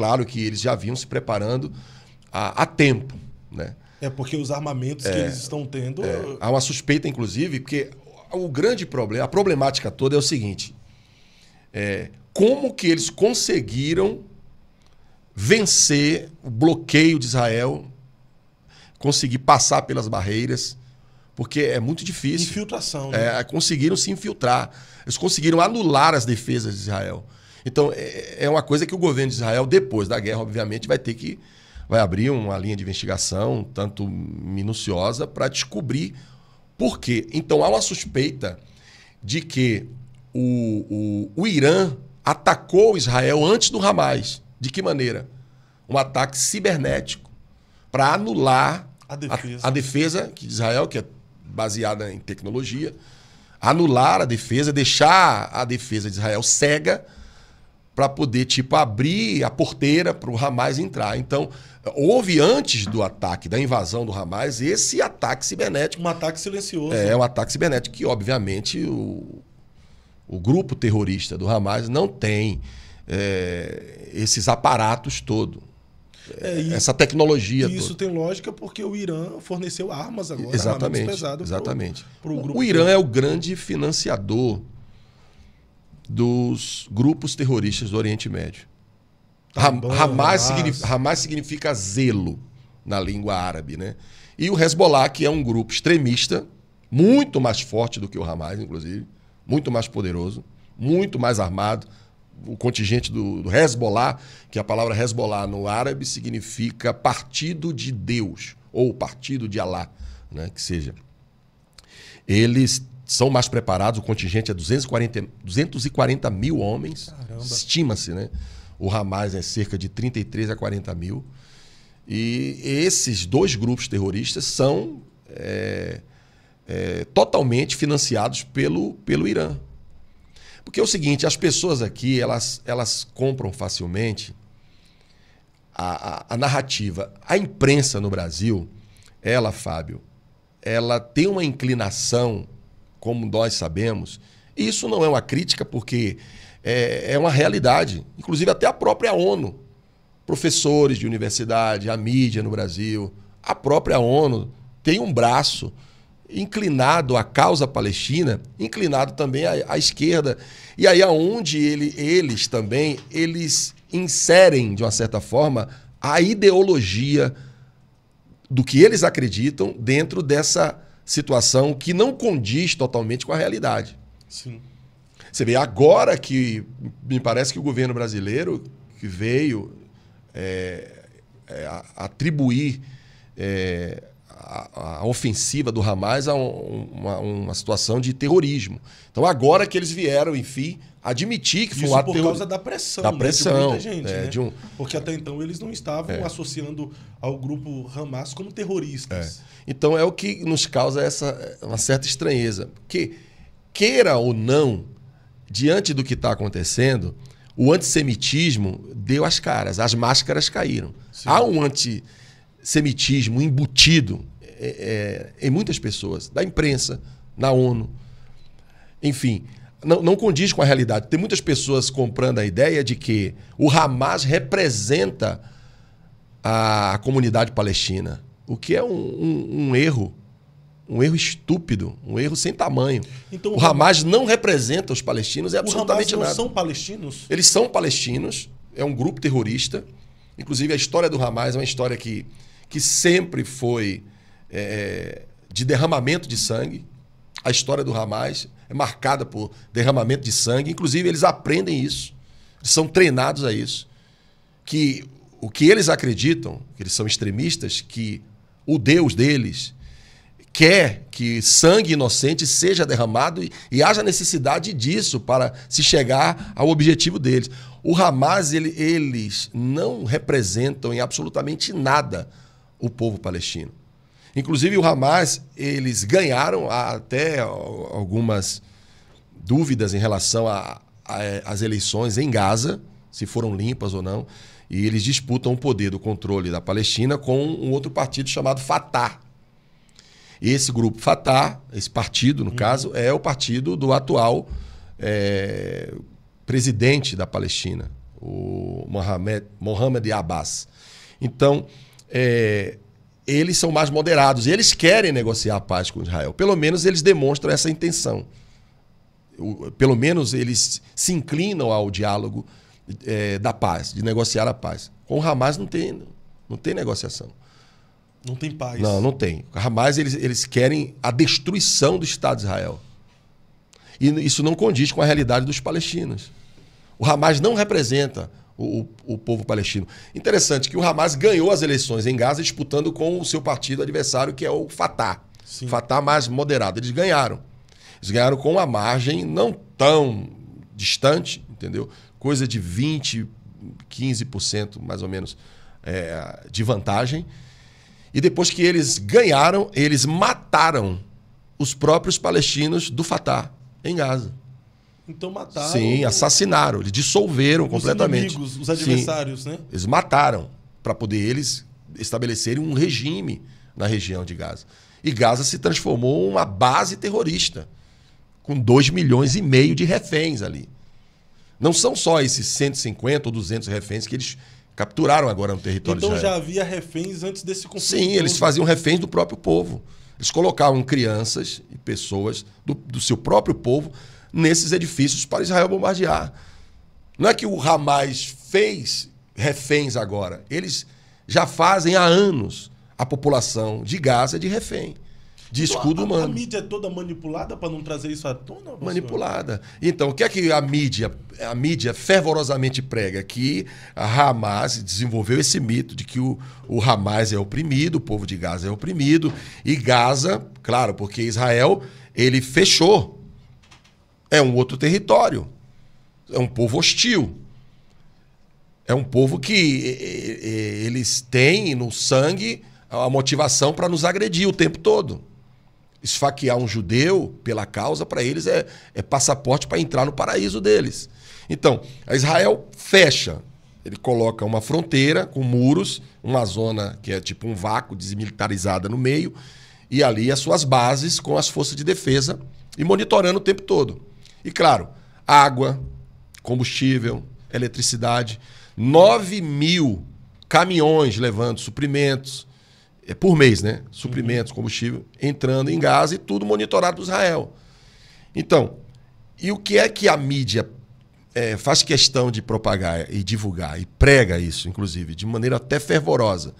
claro que eles já vinham se preparando há, tempo, né? É porque os armamentos é, que eles estão tendo. É, há uma suspeita, inclusive, porque o grande problema, a problemática toda é o seguinte: é, como que eles conseguiram vencer o bloqueio de Israel, conseguir passar pelas barreiras, porque é muito difícil. Infiltração. É, né? É, conseguiram se infiltrar. Eles conseguiram anular as defesas de Israel. Então, é, é uma coisa que o governo de Israel, depois da guerra, obviamente, vai ter que. Vai abrir uma linha de investigação, tanto minuciosa, para descobrir por quê. Então, há uma suspeita de que o, o, o Irã atacou Israel antes do Hamas. De que maneira? Um ataque cibernético para anular a defesa. A, a defesa de Israel, que é baseada em tecnologia, anular a defesa, deixar a defesa de Israel cega para poder tipo abrir a porteira para o Hamas entrar. Então, houve antes do ataque, da invasão do Hamas, esse ataque cibernético. Um ataque silencioso. É, um ataque cibernético que, obviamente, o, o grupo terrorista do Hamas não tem é, esses aparatos todo. É, essa tecnologia. E isso toda. tem lógica porque o Irã forneceu armas agora. Exatamente. Exatamente. Pro, pro o Irã é o grande financiador dos grupos terroristas do Oriente Médio. Hamas, significa, significa zelo na língua árabe, né? E o Hezbollah, que é um grupo extremista, muito mais forte do que o Hamas, inclusive, muito mais poderoso, muito mais armado, o contingente do, do Hezbollah, que a palavra Hezbollah no árabe significa partido de Deus ou partido de Alá, né, que seja. Eles são mais preparados, o contingente é 240, 240 mil homens. Estima-se, né? O Hamas é cerca de 33 a 40 mil. E esses dois grupos terroristas são é, é, totalmente financiados pelo, pelo Irã. Porque é o seguinte, as pessoas aqui, elas, elas compram facilmente a, a, a narrativa. A imprensa no Brasil, ela, Fábio, ela tem uma inclinação como nós sabemos. Isso não é uma crítica, porque é, é uma realidade. Inclusive, até a própria ONU, professores de universidade, a mídia no Brasil, a própria ONU tem um braço inclinado à causa palestina, inclinado também à, à esquerda. E aí aonde ele, eles também, eles inserem, de uma certa forma, a ideologia do que eles acreditam dentro dessa situação que não condiz totalmente com a realidade. Sim. Você vê, agora que me parece que o governo brasileiro que veio é, é, atribuir é, a, a, ofensiva do Hamas a um, uma, uma situação de terrorismo. Então, agora que eles vieram, enfim, admitir que foi Isso um ato por causa da pressão, da né? pressão gente, é, né? de um... porque até então eles não estavam é. associando ao grupo Hamas como terroristas. É. Então é o que nos causa essa uma certa estranheza, porque queira ou não, diante do que está acontecendo, o antissemitismo deu as caras, as máscaras caíram. Sim. Há um antissemitismo embutido é, é, em muitas pessoas, da imprensa, na ONU, enfim não, não condiz com a realidade. Tem muitas pessoas comprando a ideia de que o Hamas representa a comunidade palestina, o que é um, um, um erro. Um erro estúpido, um erro sem tamanho. Então, o, o Hamas, Hamas não representa os palestinos, é absolutamente o Hamas não nada. são palestinos? Eles são palestinos, é um grupo terrorista. Inclusive, a história do Hamas é uma história que, que sempre foi é, de derramamento de sangue. A história do Hamas é marcada por derramamento de sangue. Inclusive, eles aprendem isso, eles são treinados a isso. Que o que eles acreditam, que eles são extremistas, que o Deus deles quer que sangue inocente seja derramado e, e haja necessidade disso para se chegar ao objetivo deles. O Hamas, ele, eles não representam em absolutamente nada o povo palestino. Inclusive, o Hamas, eles ganharam até algumas dúvidas em relação às eh, eleições em Gaza, se foram limpas ou não. E eles disputam o poder do controle da Palestina com um outro partido chamado Fatah. Esse grupo Fatah, esse partido, no uhum. caso, é o partido do atual é, presidente da Palestina, o Mohamed, Mohamed Abbas. Então, é, eles são mais moderados. Eles querem negociar a paz com Israel. Pelo menos eles demonstram essa intenção pelo menos eles se inclinam ao diálogo é, da paz, de negociar a paz. Com o Hamas não tem, não tem negociação. Não tem paz. Não, não tem. O Hamas eles, eles querem a destruição do Estado de Israel. E isso não condiz com a realidade dos palestinos. O Hamas não representa o, o, o povo palestino. Interessante que o Hamas ganhou as eleições em Gaza disputando com o seu partido adversário, que é o Fatah. Sim. Fatah mais moderado. Eles ganharam. Eles ganharam com uma margem não tão distante, entendeu? Coisa de 20, 15% mais ou menos é, de vantagem. E depois que eles ganharam, eles mataram os próprios palestinos do Fatah em Gaza. Então mataram. Sim, assassinaram, eles dissolveram os completamente. Inimigos, os adversários, Sim, né? Eles mataram para poder eles estabelecerem um regime na região de Gaza. E Gaza se transformou uma base terrorista com 2 milhões e meio de reféns ali. Não são só esses 150 ou 200 reféns que eles capturaram agora no território então, de Israel. Então já havia reféns antes desse conflito? Sim, eles faziam reféns do próprio povo. Eles colocavam crianças e pessoas do, do seu próprio povo nesses edifícios para Israel bombardear. Não é que o Hamas fez reféns agora. Eles já fazem há anos a população de Gaza de refém de escudo humano. a, A, mídia é toda manipulada para não trazer isso à tona? Manipulada. Então, o que é que a mídia, a mídia fervorosamente prega? Que a Hamas desenvolveu esse mito de que o, o Hamas é oprimido, o povo de Gaza é oprimido, e Gaza, claro, porque Israel, ele fechou. É um outro território. É um povo hostil. É um povo que eles têm no sangue a motivação para nos agredir o tempo todo esfaquear um judeu pela causa, para eles é, é passaporte para entrar no paraíso deles. Então, a Israel fecha. Ele coloca uma fronteira com muros, uma zona que é tipo um vácuo desmilitarizada no meio, e ali as suas bases com as forças de defesa e monitorando o tempo todo. E claro, água, combustível, eletricidade, 9 mil caminhões levando suprimentos, é, por mês, né? Suprimentos, uhum. combustível, entrando em Gaza e tudo monitorado por Israel. Então, e o que é que a mídia é, faz questão de propagar e divulgar, e prega isso, inclusive, de maneira até fervorosa,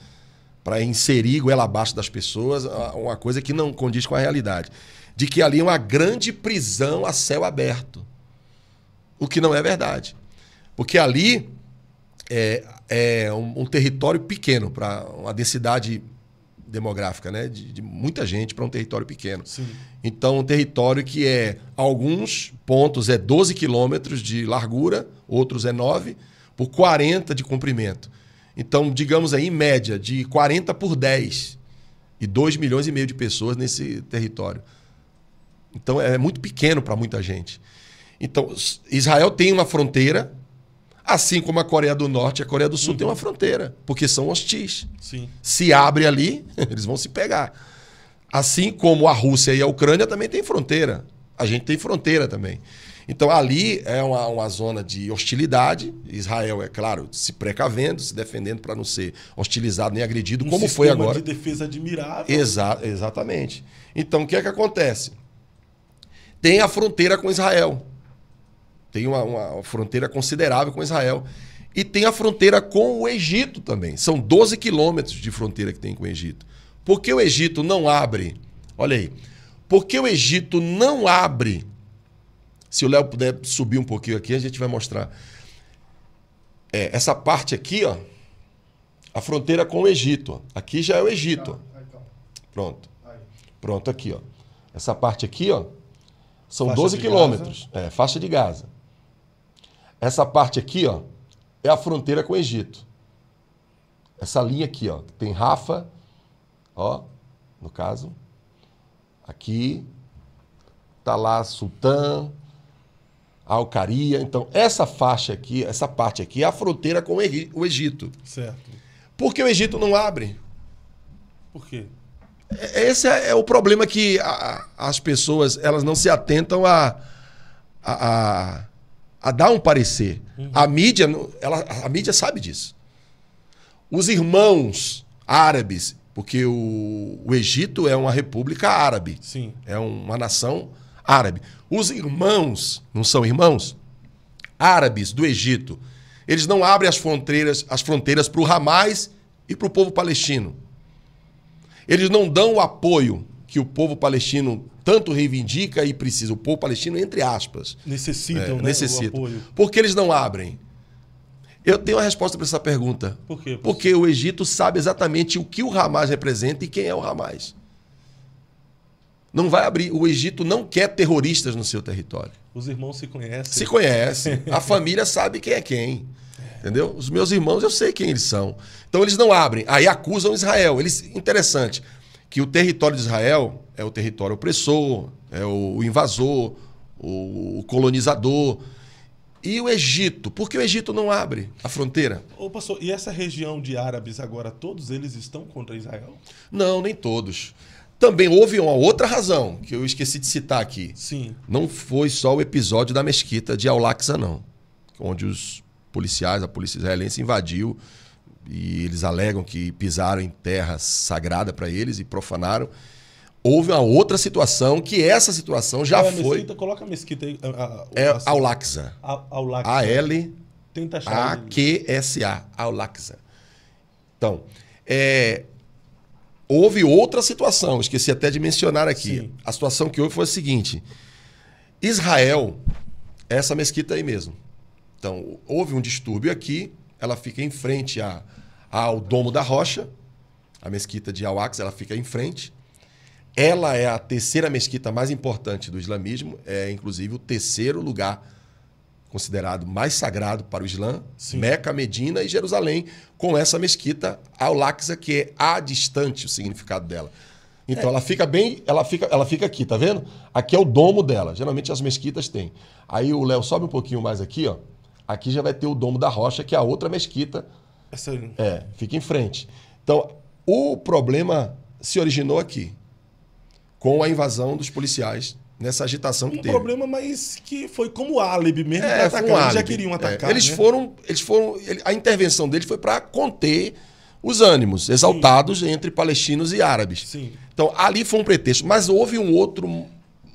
para inserir goela abaixo das pessoas uma coisa que não condiz com a realidade? De que ali é uma grande prisão a céu aberto. O que não é verdade. Porque ali é, é um, um território pequeno, para uma densidade demográfica, né? De, de muita gente para um território pequeno. Sim. Então, um território que é, alguns pontos é 12 quilômetros de largura, outros é 9, por 40 de comprimento. Então, digamos aí, em média, de 40 por 10. E 2 milhões e meio de pessoas nesse território. Então, é muito pequeno para muita gente. Então, Israel tem uma fronteira Assim como a Coreia do Norte e a Coreia do Sul uhum. tem uma fronteira, porque são hostis. Sim. Se abre ali, eles vão se pegar. Assim como a Rússia e a Ucrânia também tem fronteira. A gente tem fronteira também. Então ali é uma, uma zona de hostilidade. Israel, é claro, se precavendo, se defendendo para não ser hostilizado nem agredido, um como foi agora. de defesa admirável. Exa exatamente. Então o que é que acontece? Tem a fronteira com Israel. Tem uma, uma fronteira considerável com Israel. E tem a fronteira com o Egito também. São 12 quilômetros de fronteira que tem com o Egito. Por que o Egito não abre? Olha aí. Por que o Egito não abre? Se o Léo puder subir um pouquinho aqui, a gente vai mostrar. É, essa parte aqui, ó, a fronteira com o Egito. Aqui já é o Egito. Pronto. Pronto, aqui, ó. Essa parte aqui, ó, são faixa 12 quilômetros. É, faixa de Gaza. Essa parte aqui, ó, é a fronteira com o Egito. Essa linha aqui, ó, tem Rafa, ó, no caso, aqui, tá lá Sultã, Alcaria. Então, essa faixa aqui, essa parte aqui é a fronteira com o Egito. Certo. Por que o Egito não abre? Por quê? É, esse é, é o problema que a, as pessoas elas não se atentam a, a a dar um parecer. Uhum. A mídia, ela, a mídia sabe disso. Os irmãos árabes, porque o, o Egito é uma república árabe. Sim. É uma nação árabe. Os irmãos, não são irmãos? Árabes do Egito. Eles não abrem as fronteiras as fronteiras para o Hamas e para o povo palestino. Eles não dão o apoio que o povo palestino tanto reivindica e precisa. O povo palestino, entre aspas. Necessitam, é, né, necessitam. Por que eles não abrem? Eu tenho a resposta para essa pergunta. Por quê? Porque o Egito sabe exatamente o que o Hamas representa e quem é o Hamas. Não vai abrir. O Egito não quer terroristas no seu território. Os irmãos se conhecem. Se conhecem. A família sabe quem é quem. Entendeu? Os meus irmãos, eu sei quem eles são. Então eles não abrem. Aí acusam Israel. Eles, interessante que o território de Israel é o território opressor, é o invasor, o colonizador. E o Egito? Por que o Egito não abre a fronteira? Ô, pastor, e essa região de árabes agora, todos eles estão contra Israel? Não, nem todos. Também houve uma outra razão que eu esqueci de citar aqui. Sim. Não foi só o episódio da mesquita de Al-Aqsa, não. Onde os policiais, a polícia israelense invadiu e eles alegam que pisaram em terra sagrada para eles e profanaram. Houve uma outra situação que essa situação já é, foi. Mesquita, coloca a mesquita aí. A, a, é A, Aulaxa. A L. Tenta A Q S A. Aulaxa. Então, é, houve outra situação. Esqueci até de mencionar aqui. Sim. A situação que houve foi a seguinte: Israel, essa mesquita aí mesmo. Então, houve um distúrbio aqui. Ela fica em frente a ao ah, Domo da Rocha, a mesquita de Al-Aqsa, ela fica em frente. Ela é a terceira mesquita mais importante do islamismo, é inclusive o terceiro lugar considerado mais sagrado para o Islã, Sim. Meca, Medina e Jerusalém, com essa mesquita Al-Aqsa que é a distante o significado dela. Então é. ela fica bem, ela fica, ela fica aqui, tá vendo? Aqui é o domo dela. Geralmente as mesquitas têm. Aí o Léo sobe um pouquinho mais aqui, ó. Aqui já vai ter o domo da rocha, que é a outra mesquita essa... É, é, fica em frente. Então, o problema se originou aqui, com a invasão dos policiais nessa agitação que um teve. Um problema, mas que foi como álibi mesmo é, atacar. Né? Tá um eles já queriam é, atacar. É. Eles né? foram, eles foram, a intervenção dele foi para conter os ânimos exaltados Sim. entre palestinos e árabes. Sim. Então ali foi um pretexto, mas houve um outro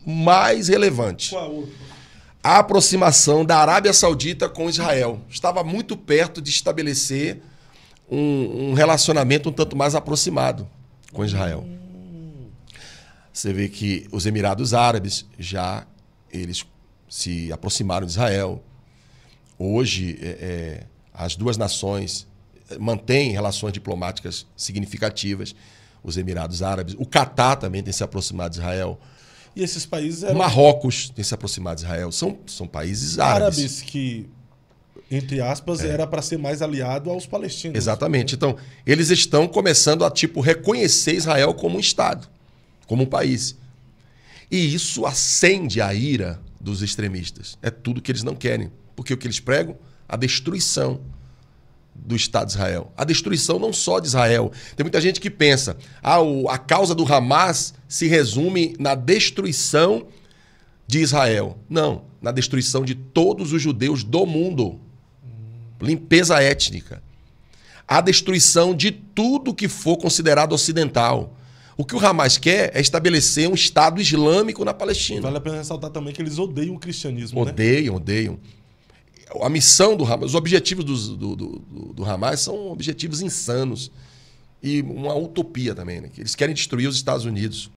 mais relevante. Qual outro? a aproximação da Arábia Saudita com Israel. Estava muito perto de estabelecer um, um relacionamento um tanto mais aproximado com Israel. Você vê que os Emirados Árabes já eles se aproximaram de Israel. Hoje, é, é, as duas nações eh, mantêm relações diplomáticas significativas. Os Emirados Árabes, o Catar também tem se aproximado de Israel. E esses países eram... Marrocos tem se aproximado de Israel. São, são países árabes. Árabes que, entre aspas, é. era para ser mais aliado aos palestinos. Exatamente. Então, eles estão começando a, tipo, reconhecer Israel como um Estado, como um país. E isso acende a ira dos extremistas. É tudo que eles não querem. Porque o que eles pregam? A destruição do Estado de Israel. A destruição não só de Israel. Tem muita gente que pensa, ah, o, a causa do Hamas se resume na destruição de Israel. Não, na destruição de todos os judeus do mundo. Limpeza étnica. A destruição de tudo que for considerado ocidental. O que o Hamas quer é estabelecer um Estado islâmico na Palestina. Vale a pena ressaltar também que eles odeiam o cristianismo. Odeiam, né? odeiam a missão do Hamas, os objetivos dos, do, do, do, Hamas são objetivos insanos e uma utopia também. Né? Eles querem destruir os Estados Unidos.